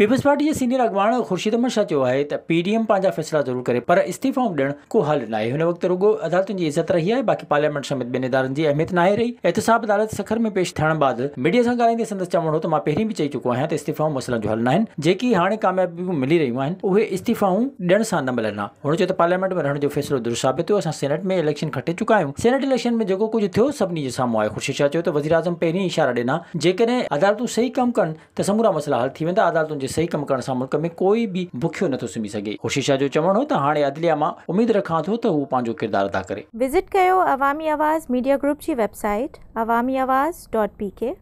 peoples party के senior अॻवान ख़ुर्शीद अहमद शाह चयो पीडीएम पंहिंजा फैसला जरूर करे पर इस्तीफ़ो ॾियण को हल न आहे हुन रुगो अदालतुनि जी इज़त रही है बाक़ी पार्लियामेंट समेत ॿियनि इदारनि की अहमियत ना रही एहतसाब अदालत सखर में पेश थियण बाद मीडिया से ॻाल्हाईंदे संद चवणो हो त मां पहिरीं बि चई चुको आहियां त इस्तीफ़ाऊं जो हल ना जी हाँ हाणे मिली रहियूं आहिनि उहे इस्तीफ़ाऊं ॾियण सां न मिलनि हा हुन पार्लियामेंट में रहने जो फ़ैसिलो साबित थियो असां सेनेट में इलेक्शन खटे चुका आहियूं सेनेट इलेक्शन में जो कुछ थियो सभिनी के साम्हूं आए ख़ुर्शीद शाह चयो त वज़ीर आज़म इशारा ॾिना जेकॾहिं अदालतूं सही कम कन तो समूरा मसला हल थी वेंदा अदालतुनि सही कम करण सां मुल्क में कोई बि बुखियो नथो सुम्ही सघे कोशिशा जो हो त हाणे अदलिया मां उम्मीद रखा तो त हू किरदार अदा करे विज़िट कयो अवामी आवाज़ मीडिया ग्रुप जी website Awami Awaz dot P के